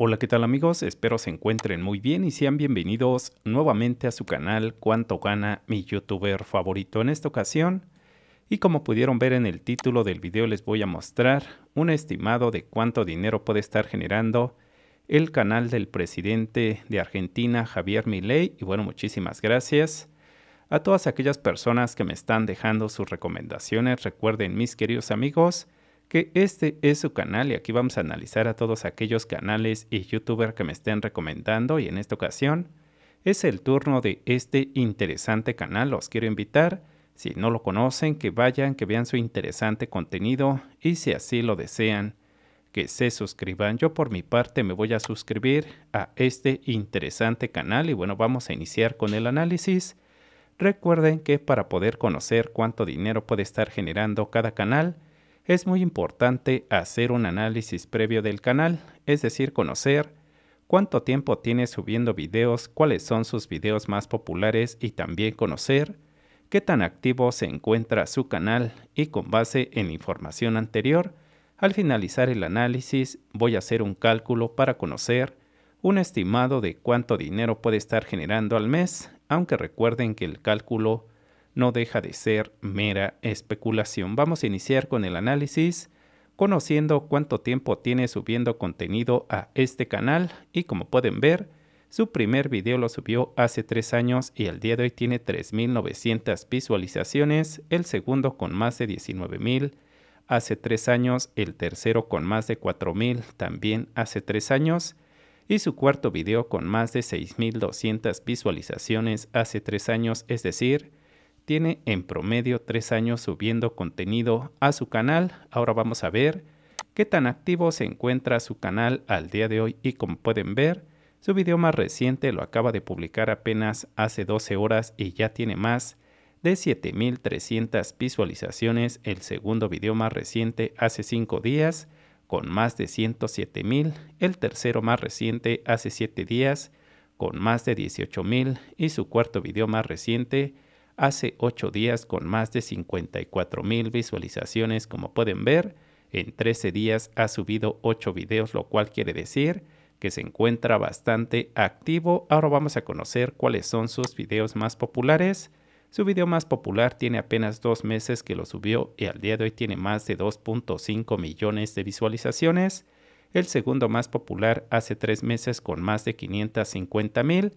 Hola, ¿qué tal amigos? Espero se encuentren muy bien y sean bienvenidos nuevamente a su canal Cuánto gana mi youtuber favorito en esta ocasión. Y como pudieron ver en el título del video les voy a mostrar un estimado de cuánto dinero puede estar generando el canal del presidente de Argentina Javier Milei. Y bueno, muchísimas gracias a todas aquellas personas que me están dejando sus recomendaciones. Recuerden mis queridos amigos que este es su canal y aquí vamos a analizar a todos aquellos canales y youtubers que me estén recomendando y en esta ocasión es el turno de este interesante canal, los quiero invitar, si no lo conocen, que vayan, que vean su interesante contenido y si así lo desean, que se suscriban. Yo por mi parte me voy a suscribir a este interesante canal y bueno, vamos a iniciar con el análisis. Recuerden que para poder conocer cuánto dinero puede estar generando cada canal, es muy importante hacer un análisis previo del canal, es decir, conocer cuánto tiempo tiene subiendo videos, cuáles son sus videos más populares y también conocer qué tan activo se encuentra su canal y con base en información anterior, al finalizar el análisis voy a hacer un cálculo para conocer un estimado de cuánto dinero puede estar generando al mes, aunque recuerden que el cálculo no deja de ser mera especulación. Vamos a iniciar con el análisis conociendo cuánto tiempo tiene subiendo contenido a este canal y como pueden ver, su primer video lo subió hace 3 años y el día de hoy tiene 3.900 visualizaciones, el segundo con más de 19.000, hace 3 años el tercero con más de 4.000 también hace 3 años y su cuarto video con más de 6.200 visualizaciones hace 3 años, es decir, tiene en promedio tres años subiendo contenido a su canal. Ahora vamos a ver qué tan activo se encuentra su canal al día de hoy y como pueden ver, su video más reciente lo acaba de publicar apenas hace 12 horas y ya tiene más de 7.300 visualizaciones. El segundo video más reciente hace 5 días con más de 107.000. El tercero más reciente hace 7 días con más de 18.000. Y su cuarto video más reciente hace 8 días con más de 54 mil visualizaciones como pueden ver. En 13 días ha subido 8 videos lo cual quiere decir que se encuentra bastante activo. Ahora vamos a conocer cuáles son sus videos más populares. Su video más popular tiene apenas dos meses que lo subió y al día de hoy tiene más de 2.5 millones de visualizaciones. El segundo más popular hace tres meses con más de 550 mil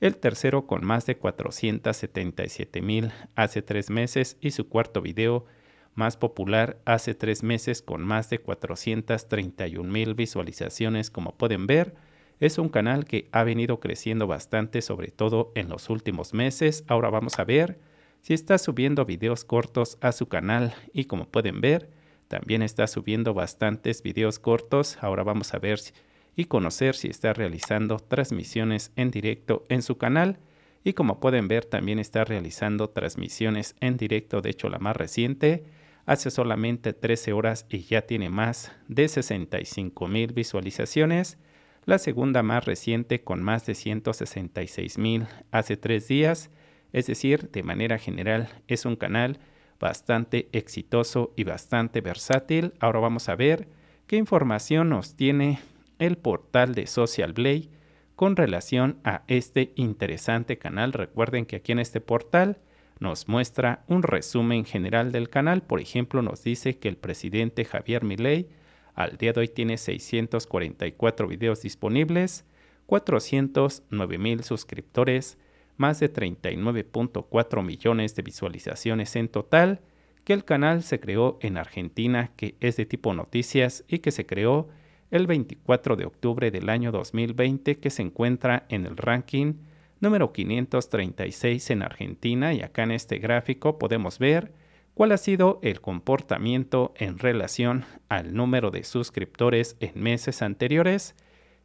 el tercero con más de 477 mil hace tres meses y su cuarto video más popular hace tres meses con más de 431 mil visualizaciones como pueden ver. Es un canal que ha venido creciendo bastante sobre todo en los últimos meses. Ahora vamos a ver si está subiendo videos cortos a su canal y como pueden ver también está subiendo bastantes videos cortos. Ahora vamos a ver si y conocer si está realizando transmisiones en directo en su canal. Y como pueden ver, también está realizando transmisiones en directo, de hecho la más reciente, hace solamente 13 horas y ya tiene más de 65 mil visualizaciones. La segunda más reciente con más de 166 mil hace tres días. Es decir, de manera general es un canal bastante exitoso y bastante versátil. Ahora vamos a ver qué información nos tiene el portal de Social Blade con relación a este interesante canal. Recuerden que aquí en este portal nos muestra un resumen general del canal. Por ejemplo, nos dice que el presidente Javier Milei al día de hoy tiene 644 videos disponibles, 409 mil suscriptores, más de 39.4 millones de visualizaciones en total, que el canal se creó en Argentina, que es de tipo noticias y que se creó el 24 de octubre del año 2020 que se encuentra en el ranking número 536 en Argentina y acá en este gráfico podemos ver cuál ha sido el comportamiento en relación al número de suscriptores en meses anteriores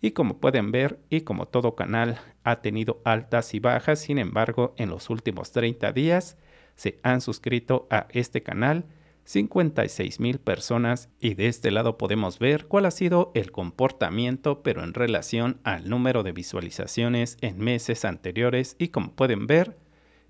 y como pueden ver y como todo canal ha tenido altas y bajas, sin embargo en los últimos 30 días se han suscrito a este canal 56 mil personas y de este lado podemos ver cuál ha sido el comportamiento pero en relación al número de visualizaciones en meses anteriores y como pueden ver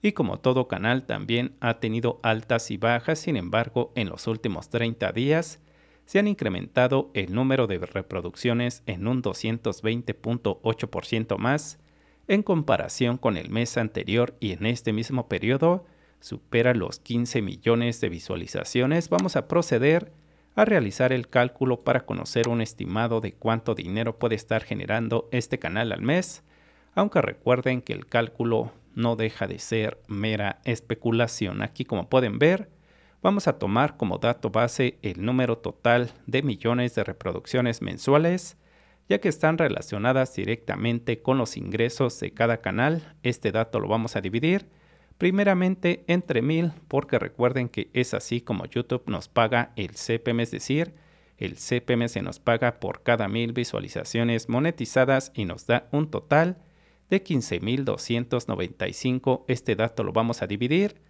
y como todo canal también ha tenido altas y bajas sin embargo en los últimos 30 días se han incrementado el número de reproducciones en un 220.8% más en comparación con el mes anterior y en este mismo periodo supera los 15 millones de visualizaciones, vamos a proceder a realizar el cálculo para conocer un estimado de cuánto dinero puede estar generando este canal al mes, aunque recuerden que el cálculo no deja de ser mera especulación. Aquí como pueden ver, vamos a tomar como dato base el número total de millones de reproducciones mensuales, ya que están relacionadas directamente con los ingresos de cada canal. Este dato lo vamos a dividir primeramente entre mil, porque recuerden que es así como YouTube nos paga el CPM, es decir, el CPM se nos paga por cada mil visualizaciones monetizadas y nos da un total de 15.295. Este dato lo vamos a dividir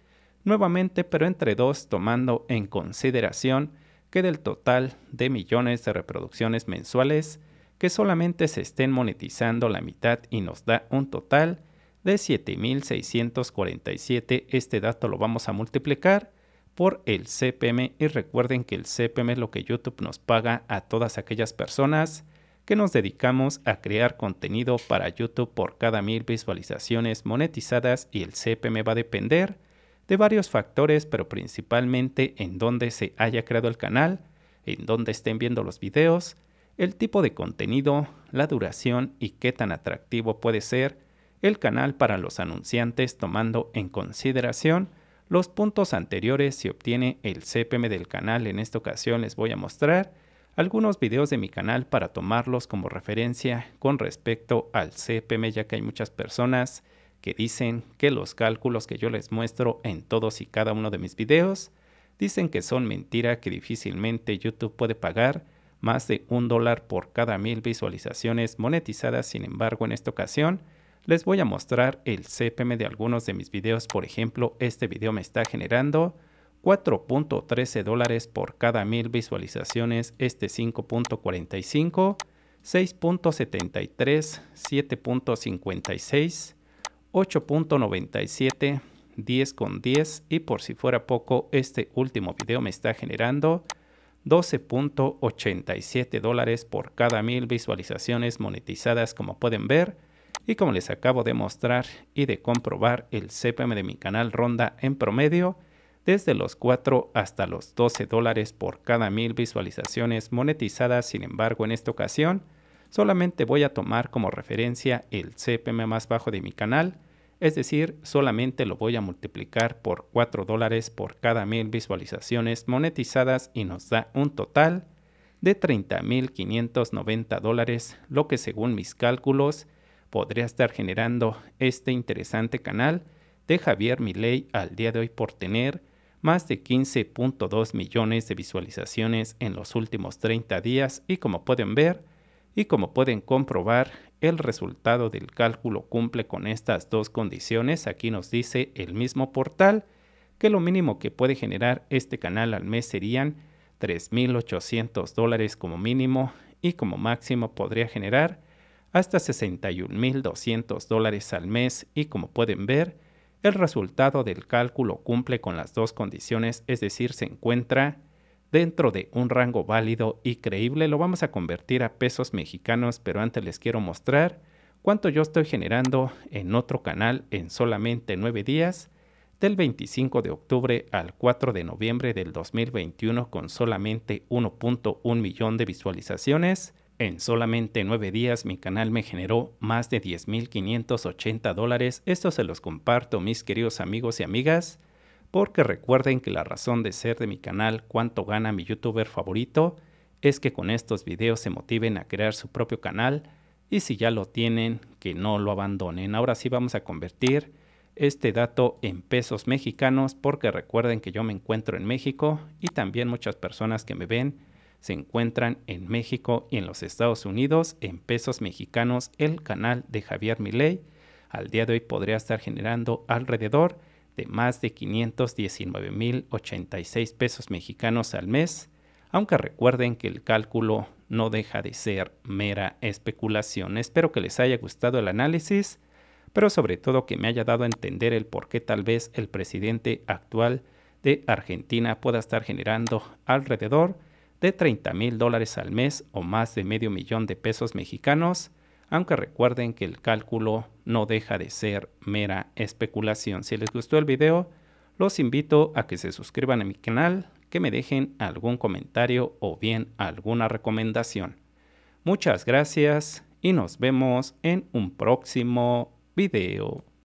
nuevamente, pero entre dos, tomando en consideración que del total de millones de reproducciones mensuales, que solamente se estén monetizando la mitad y nos da un total de 7.647. Este dato lo vamos a multiplicar por el CPM y recuerden que el CPM es lo que YouTube nos paga a todas aquellas personas que nos dedicamos a crear contenido para YouTube por cada mil visualizaciones monetizadas y el CPM va a depender de varios factores, pero principalmente en dónde se haya creado el canal, en dónde estén viendo los videos, el tipo de contenido, la duración y qué tan atractivo puede ser el canal para los anunciantes tomando en consideración los puntos anteriores se obtiene el CPM del canal. En esta ocasión les voy a mostrar algunos videos de mi canal para tomarlos como referencia con respecto al CPM ya que hay muchas personas que dicen que los cálculos que yo les muestro en todos y cada uno de mis videos dicen que son mentira que difícilmente YouTube puede pagar más de un dólar por cada mil visualizaciones monetizadas. Sin embargo, en esta ocasión les voy a mostrar el CPM de algunos de mis videos. Por ejemplo, este video me está generando 4.13 dólares por cada mil visualizaciones. Este 5.45, 6.73, 7.56, 8.97, 10.10 y por si fuera poco, este último video me está generando 12.87 dólares por cada mil visualizaciones monetizadas como pueden ver y como les acabo de mostrar y de comprobar, el CPM de mi canal ronda en promedio desde los 4 hasta los 12 dólares por cada mil visualizaciones monetizadas. Sin embargo, en esta ocasión solamente voy a tomar como referencia el CPM más bajo de mi canal, es decir, solamente lo voy a multiplicar por 4 dólares por cada mil visualizaciones monetizadas y nos da un total de 30.590 dólares, lo que según mis cálculos podría estar generando este interesante canal de Javier Milei al día de hoy por tener más de 15.2 millones de visualizaciones en los últimos 30 días y como pueden ver y como pueden comprobar el resultado del cálculo cumple con estas dos condiciones aquí nos dice el mismo portal que lo mínimo que puede generar este canal al mes serían 3.800 dólares como mínimo y como máximo podría generar hasta 61.200 dólares al mes y como pueden ver, el resultado del cálculo cumple con las dos condiciones, es decir, se encuentra dentro de un rango válido y creíble. Lo vamos a convertir a pesos mexicanos, pero antes les quiero mostrar cuánto yo estoy generando en otro canal en solamente 9 días, del 25 de octubre al 4 de noviembre del 2021 con solamente 1.1 millón de visualizaciones. En solamente nueve días mi canal me generó más de 10.580 dólares. Esto se los comparto mis queridos amigos y amigas porque recuerden que la razón de ser de mi canal cuánto gana mi youtuber favorito es que con estos videos se motiven a crear su propio canal y si ya lo tienen que no lo abandonen. Ahora sí vamos a convertir este dato en pesos mexicanos porque recuerden que yo me encuentro en México y también muchas personas que me ven se encuentran en México y en los Estados Unidos en pesos mexicanos. El canal de Javier Milei al día de hoy podría estar generando alrededor de más de 519.086 pesos mexicanos al mes, aunque recuerden que el cálculo no deja de ser mera especulación. Espero que les haya gustado el análisis, pero sobre todo que me haya dado a entender el por qué tal vez el presidente actual de Argentina pueda estar generando alrededor de 30 mil dólares al mes o más de medio millón de pesos mexicanos, aunque recuerden que el cálculo no deja de ser mera especulación. Si les gustó el video, los invito a que se suscriban a mi canal, que me dejen algún comentario o bien alguna recomendación. Muchas gracias y nos vemos en un próximo video.